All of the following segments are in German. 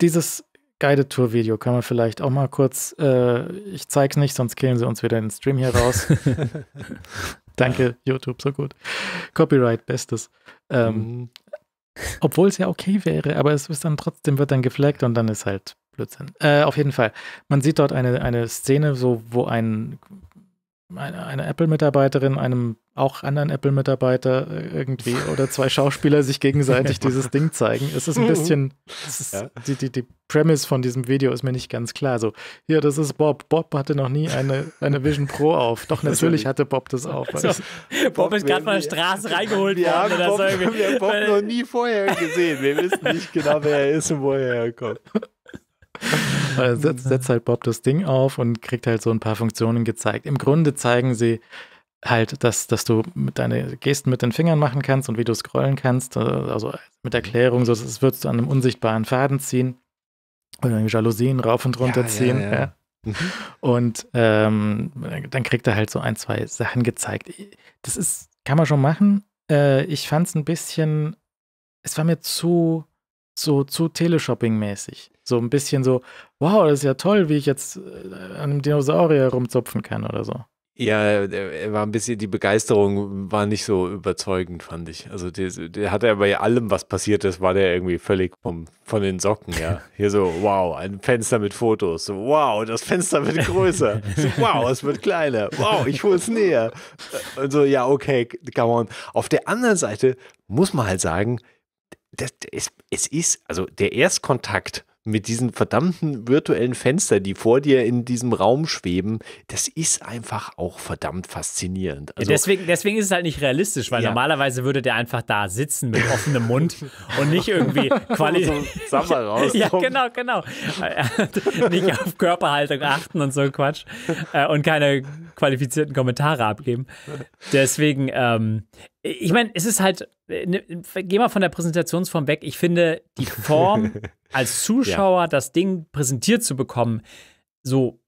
dieses Guided Tour Video kann man vielleicht auch mal kurz, äh, ich es nicht, sonst killen sie uns wieder in den Stream hier raus. Danke, YouTube, so gut. Copyright, bestes. Ähm, mhm. Obwohl es ja okay wäre, aber es ist dann trotzdem, wird dann gefleckt und dann ist halt Blödsinn. Äh, auf jeden Fall. Man sieht dort eine, eine Szene, so, wo ein eine, eine Apple-Mitarbeiterin, einem auch anderen Apple-Mitarbeiter äh, irgendwie oder zwei Schauspieler sich gegenseitig dieses Ding zeigen. Es ist ein mhm. bisschen, ist, ja. die, die, die Premise von diesem Video ist mir nicht ganz klar. So, hier, das ist Bob. Bob hatte noch nie eine, eine Vision Pro auf. Doch, natürlich hatte Bob das auf. So, also, Bob, Bob ist gerade von der Straße reingeholt wir worden. Haben Bob, wir haben Bob noch nie vorher gesehen. Wir wissen nicht genau, wer er ist und woher er kommt äh, setzt, setzt halt Bob das Ding auf und kriegt halt so ein paar Funktionen gezeigt. Im Grunde zeigen sie halt, dass, dass du mit deine Gesten mit den Fingern machen kannst und wie du scrollen kannst, äh, also mit mhm. Erklärung, so das würdest du an einem unsichtbaren Faden ziehen oder Jalousien rauf und runter ja, ziehen. Ja, ja. Mhm. Und ähm, dann kriegt er halt so ein, zwei Sachen gezeigt. Das ist, kann man schon machen. Äh, ich fand es ein bisschen, es war mir zu, so, zu Teleshopping-mäßig. So ein bisschen so, wow, das ist ja toll, wie ich jetzt äh, an einem Dinosaurier rumzupfen kann oder so. Ja, er war ein bisschen, die Begeisterung war nicht so überzeugend, fand ich. Also der, der hatte ja bei allem, was passiert ist, war der irgendwie völlig vom, von den Socken, ja. Hier so, wow, ein Fenster mit Fotos. So, wow, das Fenster wird größer. So, wow, es wird kleiner. Wow, ich hol's näher. Und so, ja, okay, come on. Auf der anderen Seite muss man halt sagen, das, es, es ist, also der Erstkontakt mit diesen verdammten virtuellen Fenstern, die vor dir in diesem Raum schweben, das ist einfach auch verdammt faszinierend. Also, ja, deswegen, deswegen ist es halt nicht realistisch, weil ja. normalerweise würde der einfach da sitzen mit offenem Mund und nicht irgendwie qualitativ. so raus. Ja, genau, genau. nicht auf Körperhaltung achten und so Quatsch äh, und keine qualifizierten Kommentare abgeben. Deswegen, ähm, ich meine, es ist halt, äh, ne, geh mal von der Präsentationsform weg. Ich finde, die Form als Zuschauer, ja. das Ding präsentiert zu bekommen, so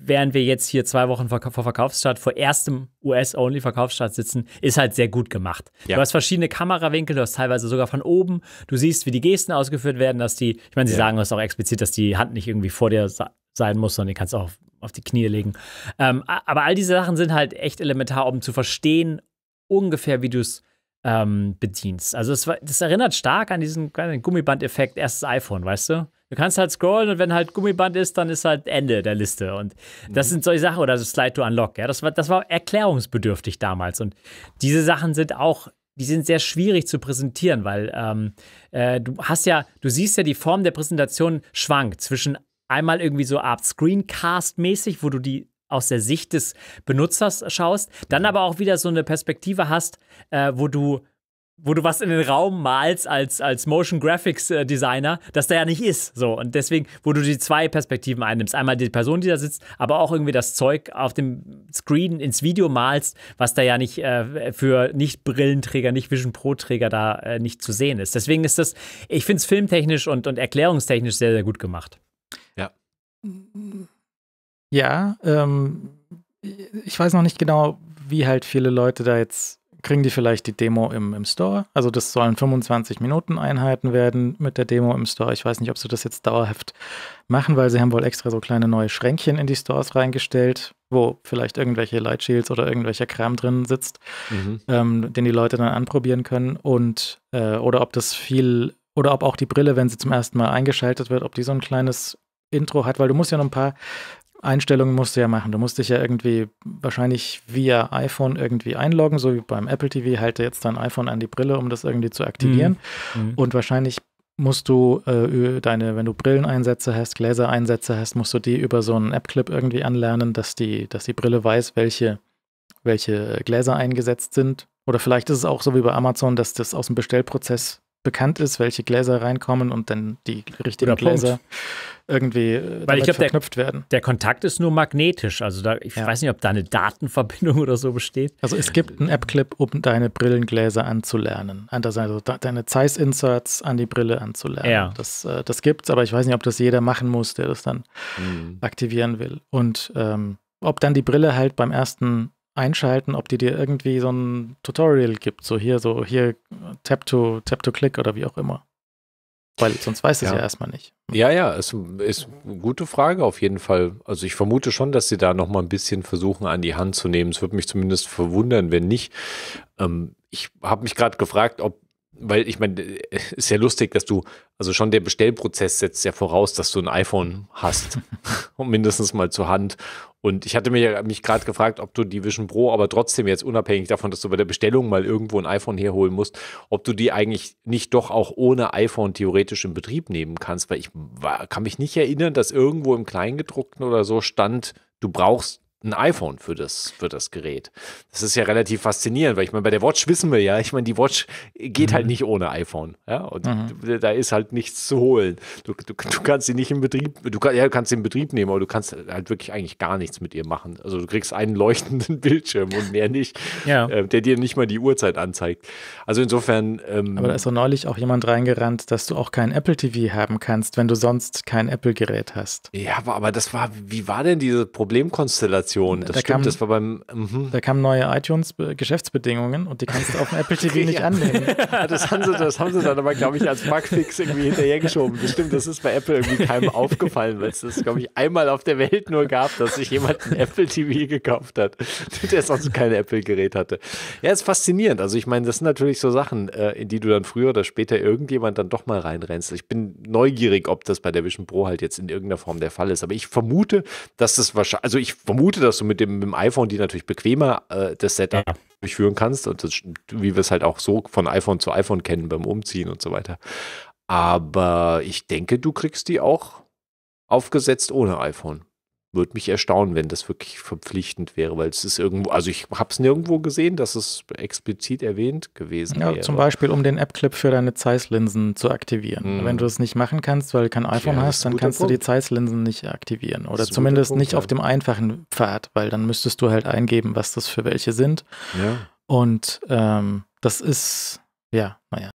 während wir jetzt hier zwei Wochen vor, vor Verkaufsstart, vor erstem US-Only-Verkaufsstart sitzen, ist halt sehr gut gemacht. Ja. Du hast verschiedene Kamerawinkel, du hast teilweise sogar von oben, du siehst, wie die Gesten ausgeführt werden, dass die, ich meine, sie ja. sagen das auch explizit, dass die Hand nicht irgendwie vor dir sein muss, sondern die kannst du auch auf die Knie legen. Ähm, aber all diese Sachen sind halt echt elementar, um zu verstehen, ungefähr, wie du es ähm, bedienst. Also das, das, erinnert stark an diesen Gummiband-Effekt, erstes iPhone, weißt du? Du kannst halt scrollen und wenn halt Gummiband ist, dann ist halt Ende der Liste. Und das mhm. sind solche Sachen, oder so Slide to Unlock, ja, das war, das war erklärungsbedürftig damals. Und diese Sachen sind auch die sind sehr schwierig zu präsentieren, weil ähm, äh, du hast ja, du siehst ja, die Form der Präsentation schwankt zwischen einmal irgendwie so Art Screencast-mäßig, wo du die aus der Sicht des Benutzers schaust, dann aber auch wieder so eine Perspektive hast, äh, wo du wo du was in den Raum malst als, als Motion Graphics äh, Designer, das da ja nicht ist. So. Und deswegen, wo du die zwei Perspektiven einnimmst. Einmal die Person, die da sitzt, aber auch irgendwie das Zeug auf dem Screen ins Video malst, was da ja nicht äh, für Nicht-Brillenträger, Nicht-Vision Pro-Träger da äh, nicht zu sehen ist. Deswegen ist das, ich finde es filmtechnisch und, und erklärungstechnisch sehr, sehr gut gemacht. Ja. Mm, mm. Ja, ähm, ich weiß noch nicht genau, wie halt viele Leute da jetzt, kriegen die vielleicht die Demo im, im Store? Also das sollen 25 Minuten Einheiten werden mit der Demo im Store. Ich weiß nicht, ob sie das jetzt dauerhaft machen, weil sie haben wohl extra so kleine neue Schränkchen in die Stores reingestellt, wo vielleicht irgendwelche Light Shields oder irgendwelcher Kram drin sitzt, mhm. ähm, den die Leute dann anprobieren können. Und äh, oder ob das viel, oder ob auch die Brille, wenn sie zum ersten Mal eingeschaltet wird, ob die so ein kleines Intro hat, weil du musst ja noch ein paar Einstellungen musst du ja machen. Du musst dich ja irgendwie wahrscheinlich via iPhone irgendwie einloggen, so wie beim Apple TV, halte jetzt dein iPhone an die Brille, um das irgendwie zu aktivieren. Mhm. mhm. Und wahrscheinlich musst du äh, deine, wenn du Brilleneinsätze hast, Gläsereinsätze hast, musst du die über so einen App-Clip irgendwie anlernen, dass die, dass die Brille weiß, welche, welche Gläser eingesetzt sind. Oder vielleicht ist es auch so wie bei Amazon, dass das aus dem Bestellprozess bekannt ist, welche Gläser reinkommen und dann die richtigen Gläser. Punkt irgendwie äh, Weil ich glaub, verknüpft der, werden. Der Kontakt ist nur magnetisch. Also da, ich ja. weiß nicht, ob da eine Datenverbindung oder so besteht. Also es gibt einen App-Clip, um deine Brillengläser anzulernen. Also deine Zeiss-Inserts an die Brille anzulernen. Ja. Das, äh, das es, aber ich weiß nicht, ob das jeder machen muss, der das dann mhm. aktivieren will. Und ähm, ob dann die Brille halt beim ersten einschalten, ob die dir irgendwie so ein Tutorial gibt, so hier, so hier äh, Tap to Tap to Click oder wie auch immer. Weil sonst weiß es ja. ja erstmal nicht. Ja, ja, es ist eine gute Frage auf jeden Fall. Also ich vermute schon, dass sie da noch mal ein bisschen versuchen, an die Hand zu nehmen. Es würde mich zumindest verwundern, wenn nicht. Ähm, ich habe mich gerade gefragt, ob weil ich meine, es ist ja lustig, dass du, also schon der Bestellprozess setzt ja voraus, dass du ein iPhone hast mindestens mal zur Hand. Und ich hatte mir, mich gerade gefragt, ob du die Vision Pro, aber trotzdem jetzt unabhängig davon, dass du bei der Bestellung mal irgendwo ein iPhone herholen musst, ob du die eigentlich nicht doch auch ohne iPhone theoretisch in Betrieb nehmen kannst, weil ich war, kann mich nicht erinnern, dass irgendwo im Kleingedruckten oder so stand, du brauchst ein iPhone für das, für das Gerät. Das ist ja relativ faszinierend, weil ich meine, bei der Watch wissen wir ja, ich meine, die Watch geht halt mhm. halt nicht ohne iPhone. Ja? Und mhm. da ist halt nichts zu holen. Du, du, du kannst sie nicht in Betrieb, du kann, ja, kannst sie in Betrieb nehmen, aber du kannst halt wirklich eigentlich gar nichts mit ihr machen. Also du kriegst einen leuchtenden Bildschirm und mehr nicht, ja. äh, der dir nicht mal die Uhrzeit anzeigt. Also insofern. Ähm, aber da ist doch neulich auch jemand reingerannt, dass du auch kein Apple TV haben kannst, wenn du sonst kein Apple-Gerät hast. Ja, aber, aber das war, wie war denn diese Problemkonstellation? Integration. Das da stimmt, kam, das war beim. Mm-hmm. Da kamen neue iTunes-Geschäftsbedingungen und die kannst du auf dem Apple TV nicht annehmen. das, haben sie, das haben sie dann aber, glaube ich, als Bugfix irgendwie hinterhergeschoben. Bestimmt, das ist bei Apple irgendwie keinem aufgefallen, weil es das, glaube ich, einmal auf der Welt nur gab, dass sich jemand ein Apple TV gekauft hat, der sonst kein Apple-Gerät hatte. Ja, ist faszinierend. Also, ich meine, das sind natürlich so Sachen, äh, in die du dann früher oder später irgendjemand dann doch mal reinrennst. Ich bin neugierig, ob das bei der Vision Pro halt jetzt in irgendeiner Form der Fall ist. Aber ich vermute, dass das wahrscheinlich, also ich vermute, Gute, dass du mit dem, mit dem iPhone die natürlich bequemer äh, das Setup ja. durchführen kannst und das, wie wir es halt auch so von iPhone zu iPhone kennen beim Umziehen und so weiter. Aber ich denke, du kriegst die auch aufgesetzt ohne iPhone würde mich erstaunen, wenn das wirklich verpflichtend wäre, weil es ist irgendwo, also ich habe es nirgendwo gesehen, dass es explizit erwähnt gewesen ja, wäre. Zum Beispiel, um den App-Clip für deine Zeiss-Linsen zu aktivieren. Mhm. Wenn du es nicht machen kannst, weil du kein iPhone ja, hast, dann kannst Punkt. du die Zeiss-Linsen nicht aktivieren. Oder zumindest Punkt, nicht ja. auf dem einfachen Pfad, weil dann müsstest du halt eingeben, was das für welche sind. Ja. Und ähm, das ist, ja, naja.